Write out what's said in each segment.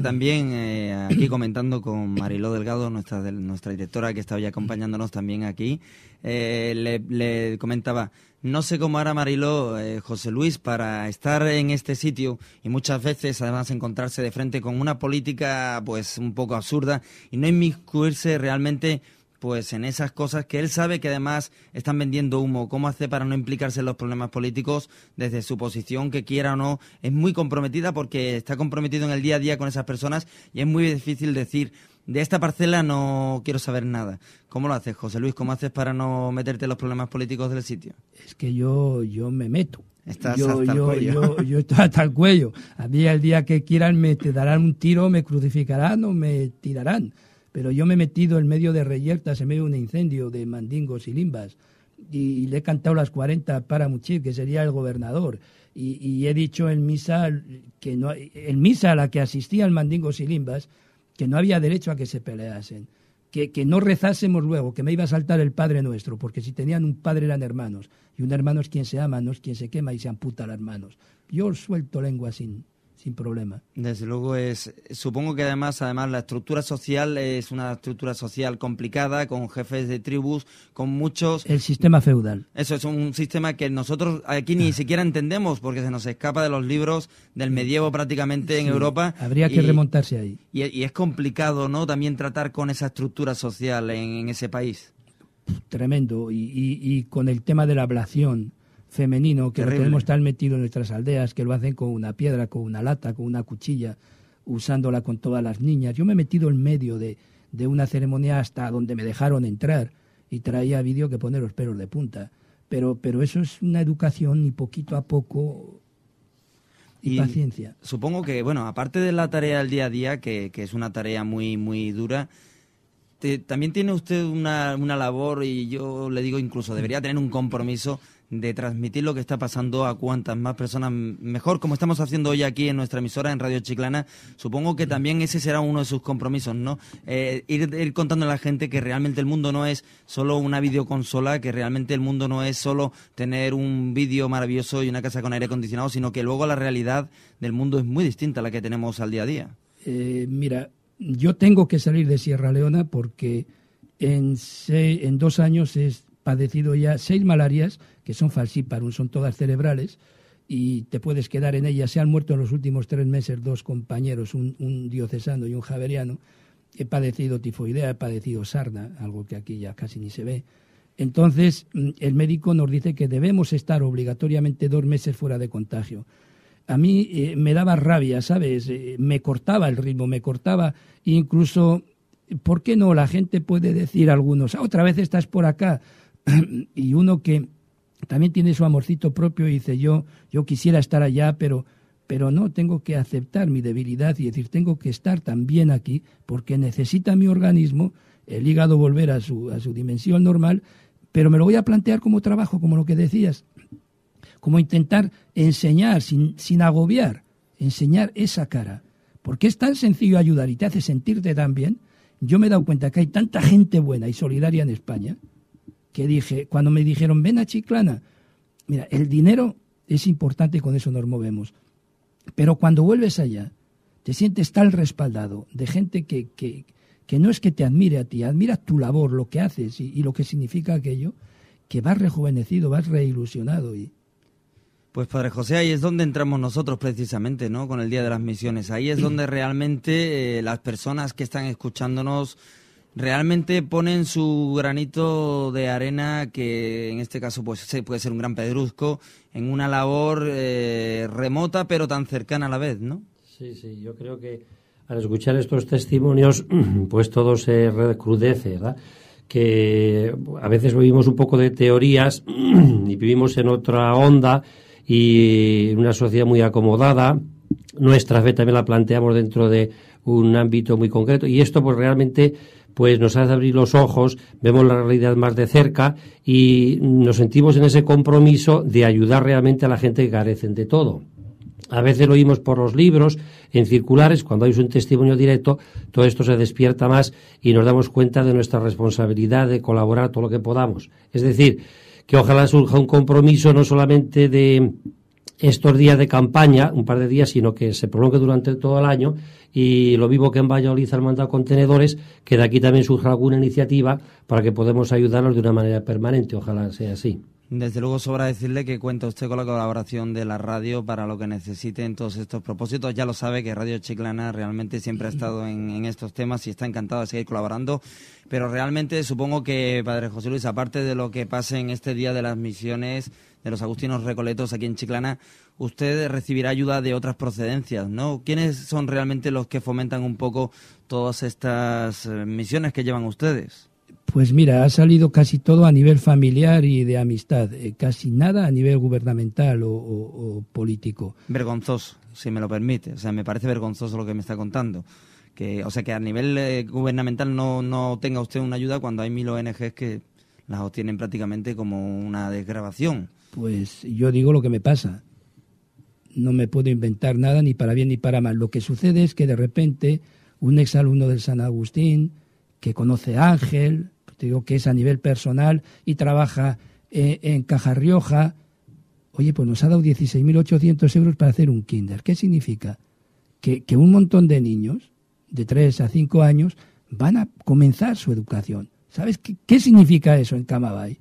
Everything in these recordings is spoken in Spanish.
también eh, aquí comentando con Mariló Delgado, nuestra, nuestra directora que está hoy acompañándonos también aquí. Eh, le, comentaba, no sé cómo hará Mariló eh, José Luis para estar en este sitio y muchas veces además encontrarse de frente con una política pues un poco absurda y no inmiscuirse realmente pues en esas cosas que él sabe que además están vendiendo humo. ¿Cómo hace para no implicarse en los problemas políticos desde su posición, que quiera o no? Es muy comprometida porque está comprometido en el día a día con esas personas y es muy difícil decir, de esta parcela no quiero saber nada. ¿Cómo lo haces, José Luis? ¿Cómo haces para no meterte en los problemas políticos del sitio? Es que yo, yo me meto. Estás yo, estoy hasta el cuello. A mí el día que quieran me te darán un tiro, me crucificarán o me tirarán pero yo me he metido en medio de reyertas, en medio de un incendio de mandingos y limbas, y, le he cantado las 40 para Muchir, que sería el gobernador, y, he dicho en misa, que no, en misa a la que asistían mandingos y limbas, que no había derecho a que se peleasen. Que, no rezásemos luego, que me iba a saltar el Padre Nuestro, porque si tenían un padre eran hermanos, y un hermano es quien se ama, no es quien se quema y se amputa a las manos. Yo suelto lengua sin, sin problema. Desde luego es, supongo que además, además la estructura social es una estructura social complicada, con jefes de tribus, con muchos... El sistema feudal. Eso es un sistema que nosotros aquí ni ah. siquiera entendemos porque se nos escapa de los libros del medievo prácticamente en Europa. Habría que remontarse ahí. Y, es complicado, ¿no? También tratar con esa estructura social en, ese país. Tremendo. Y, y, con el tema de la ablación femenino que lo tenemos tan metido en nuestras aldeas, que lo hacen con una piedra, con una lata, con una cuchilla, usándola con todas las niñas. Yo me he metido en medio de, de una ceremonia hasta donde me dejaron entrar y traía vídeo que poner los pelos de punta. Pero, pero eso es una educación y poquito a poco y, paciencia. Supongo que, bueno, aparte de la tarea del día a día, que, es una tarea muy, muy dura, también tiene usted una labor y yo le digo incluso, debería tener un compromiso de transmitir lo que está pasando a cuantas más personas mejor, como estamos haciendo hoy aquí en nuestra emisora en Radio Chiclana. Supongo que también ese será uno de sus compromisos, ¿no? Eh, ir, contando a la gente que realmente el mundo no es solo una videoconsola, que realmente el mundo no es solo tener un vídeo maravilloso y una casa con aire acondicionado, sino que luego la realidad del mundo es muy distinta a la que tenemos al día a día. Eh, mira, yo tengo que salir de Sierra Leona porque en, en dos años es padecido ya seis malarias, que son falsíparos, son todas cerebrales, y te puedes quedar en ellas. Se han muerto en los últimos tres meses dos compañeros, un, diocesano y un javeriano. He padecido tifoidea, he padecido sarna, algo que aquí ya casi ni se ve. Entonces, mm, el médico nos dice que debemos estar obligatoriamente dos meses fuera de contagio. A mí eh, me daba rabia, ¿sabes? Eh, me cortaba el ritmo, me cortaba. Incluso, ¿por qué no? La gente puede decir a algunos, ah, otra vez estás por acá y uno que también tiene su amorcito propio y dice yo, yo quisiera estar allá, pero, pero no, tengo que aceptar mi debilidad y decir, tengo que estar también aquí porque necesita mi organismo, el hígado volver a su, a su dimensión normal, pero me lo voy a plantear como trabajo, como lo que decías, como intentar enseñar sin, sin agobiar, enseñar esa cara, porque es tan sencillo ayudar y te hace sentirte tan bien. Yo me he dado cuenta que hay tanta gente buena y solidaria en España, que dije, cuando me dijeron, ven a Chiclana, mira, el dinero es importante, y con eso nos movemos. Pero cuando vuelves allá, te sientes tal respaldado de gente que, que, que no es que te admire a ti, admira tu labor, lo que haces y, lo que significa aquello, que vas rejuvenecido, vas reilusionado y, pues Padre José, ahí es donde entramos nosotros precisamente, ¿no? Con el Día de las Misiones. Ahí es donde realmente eh, las personas que están escuchándonos realmente ponen su granito de arena, que en este caso pues, puede ser un gran pedrusco, en una labor eh, remota pero tan cercana a la vez, ¿no? Sí, sí, yo creo que al escuchar estos testimonios, pues todo se recrudece, ¿verdad? Que a veces vivimos un poco de teorías y vivimos en otra onda y en una sociedad muy acomodada. Nuestra fe también la planteamos dentro de un ámbito muy concreto y esto pues realmente pues nos hace abrir los ojos, vemos la realidad más de cerca y nos sentimos en ese compromiso de ayudar realmente a la gente que carecen de todo. A veces lo oímos por los libros, en circulares, cuando hay un testimonio directo, todo esto se despierta más y nos damos cuenta de nuestra responsabilidad de colaborar todo lo que podamos. Es decir, que ojalá surja un compromiso no solamente de estos días de campaña, un par de días, sino que se prolongue durante todo el año. Y lo vivo que en Valladolid han mandado contenedores, que de aquí también surja alguna iniciativa para que podamos ayudarlos de una manera permanente. Ojalá sea así. Desde luego sobra decirle que cuenta usted con la colaboración de la radio para lo que necesite en todos estos propósitos. Ya lo sabe que Radio Chiclana realmente siempre ha estado en, en, estos temas y está encantado de seguir colaborando. Pero realmente supongo que, Padre José Luis, aparte de lo que pase en este Día de las Misiones, de los agustinos recoletos aquí en Chiclana, usted recibirá ayuda de otras procedencias, ¿no? ¿Quiénes son realmente los que fomentan un poco todas estas eh, misiones que llevan ustedes? Pues mira, ha salido casi todo a nivel familiar y de amistad, eh, casi nada a nivel gubernamental o, político. Vergonzoso, si me lo permite. O sea, me parece vergonzoso lo que me está contando. Que, o sea, que a nivel eh, gubernamental no, no tenga usted una ayuda cuando hay mil ONGs que las obtienen prácticamente como una desgrabación pues yo digo lo que me pasa. No me puedo inventar nada ni para bien ni para mal. Lo que sucede es que de repente un exalumno del San Agustín, que conoce a Ángel, pues, digo que es a nivel personal y trabaja eh, en Caja Rioja, oye, pues nos ha dado 16.800 euros para hacer un kinder. ¿Qué significa? Que, un montón de niños de 3 a 5 años van a comenzar su educación. ¿Sabes qué, qué significa eso en Camabay?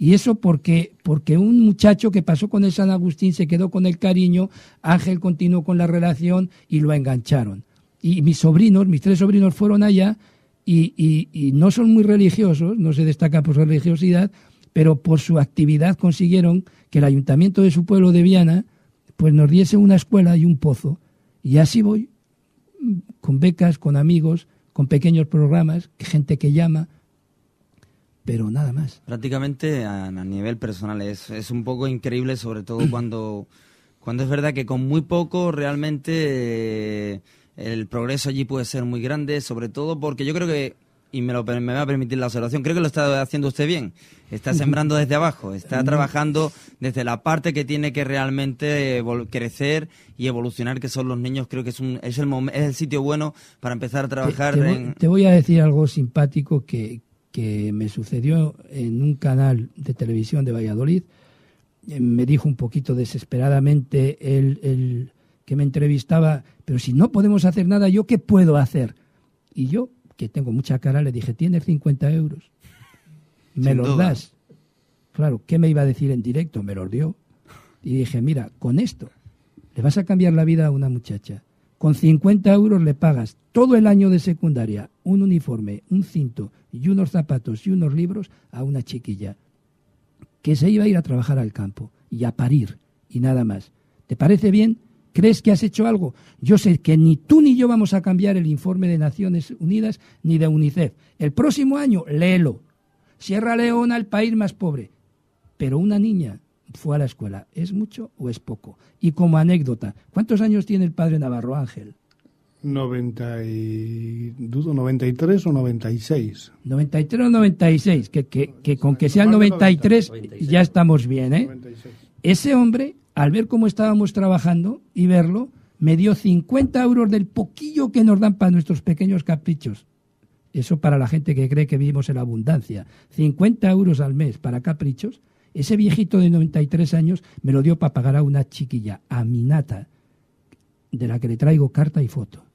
Y eso porque, porque un muchacho que pasó con el San Agustín se quedó con el cariño, Ángel continuó con la relación y lo engancharon. Y mis sobrinos, mis tres sobrinos fueron allá y, y, no son muy religiosos, no se destaca por su religiosidad, pero por su actividad consiguieron que el ayuntamiento de su pueblo de Viana pues nos diese una escuela y un pozo. Y así voy, con becas, con amigos, con pequeños programas, gente que llama, pero nada más. Prácticamente a, nivel personal es, es, un poco increíble, sobre todo cuando, cuando es verdad que con muy poco realmente eh, el progreso allí puede ser muy grande, sobre todo porque yo creo que, y me, me va a permitir la observación, creo que lo está haciendo usted bien, está sembrando desde abajo, está trabajando desde la parte que tiene que realmente crecer y evolucionar, que son los niños, creo que es, es, el, es el sitio bueno para empezar a trabajar. te voy a decir algo simpático que, que me sucedió en un canal de televisión de Valladolid. Eh, me dijo un poquito desesperadamente el, que me entrevistaba, pero si no podemos hacer nada, ¿yo qué puedo hacer? Y yo, que tengo mucha cara, le dije, tienes 50 euros, me los das. Claro, ¿qué me iba a decir en directo? Me los dio. Y dije, mira, con esto le vas a cambiar la vida a una muchacha. Con 50 euros le pagas todo el año de secundaria, un uniforme, un cinto y unos zapatos y unos libros a una chiquilla que se iba a ir a trabajar al campo y a parir y nada más. ¿Te parece bien? ¿Crees que has hecho algo? Yo sé que ni tú ni yo vamos a cambiar el informe de Naciones Unidas ni de UNICEF. El próximo año, léelo. Sierra Leona, el país más pobre. Pero una niña fue a la escuela. ¿Es mucho o es poco? Y como anécdota, ¿cuántos años tiene el padre Navarro Ángel? 90 y, dudo 93 o 96. 93 o 96, que, que, que con que sea el 93 ya estamos bien. ¿eh? Ese hombre, al ver cómo estábamos trabajando y verlo, me dio 50 euros del poquillo que nos dan para nuestros pequeños caprichos. Eso para la gente que cree que vivimos en abundancia. 50 euros al mes para caprichos ese viejito de 93 años me lo dio para pagar a una chiquilla, a Minata, de la que le traigo carta y foto.